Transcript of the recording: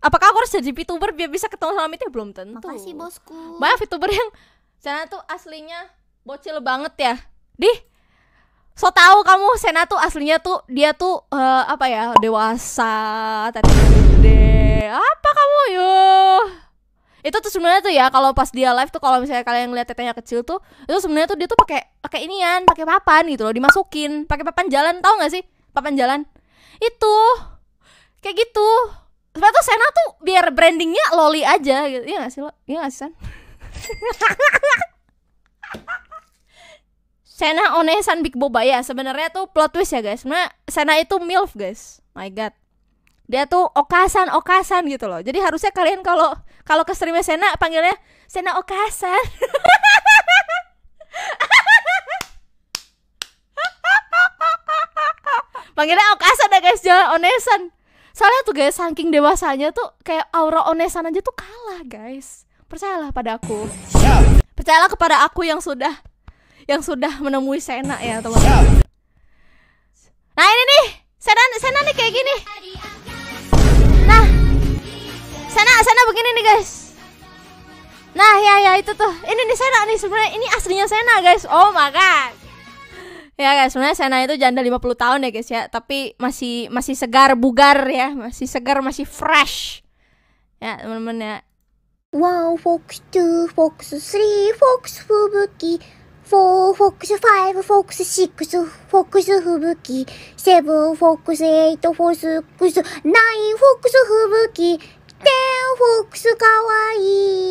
apakah aku harus jadi VTuber biar bisa ketemu sama Mitya? belum tentu makasih bosku banyak VTuber yang Sena tuh aslinya bocil banget ya di so tau kamu Sena tuh aslinya tuh dia tuh uh, apa ya dewasa tadi gede apa kamu yuk itu tuh sebenarnya tuh ya kalau pas dia live tuh kalau misalnya kalian lihat tetenya kecil tuh itu sebenarnya tuh dia tuh pakai pakai inian pakai papan gitu loh dimasukin pakai papan jalan tau nggak sih papan jalan itu kayak gitu sena tuh biar brandingnya loli aja gitu Iya nggak sih lo Iya gak sih San Sena Onesan Big Boba ya sebenarnya tuh plot twist ya guys sebenarnya Sena itu milf guys my god dia tuh okasan okasan gitu loh jadi harusnya kalian kalau kalau ke streamnya Sena panggilnya Sena okasan panggilnya okasan ya guys jangan onesan soalnya tuh guys saking dewasanya tuh kayak aura onesan aja tuh kalah guys percayalah pada aku percayalah kepada aku yang sudah yang sudah menemui Sena ya teman-teman nah ini nih Sena Sena nih kayak gini nah Sena Sena begini nih guys nah ya ya itu tuh ini nih Sena nih sebenarnya ini aslinya Sena guys oh my god ya guys sebenarnya Sena itu janda 50 tahun ya guys ya tapi masih masih segar bugar ya masih segar masih fresh ya teman-teman ya Wow, Fox 2, Fox 3, Fox Fubuki, 4, Fox 5, Fox 6, Fox Fubuki, 7, Fox 8, Fox 9, Fox Fubuki, 10, Fox Kawaii.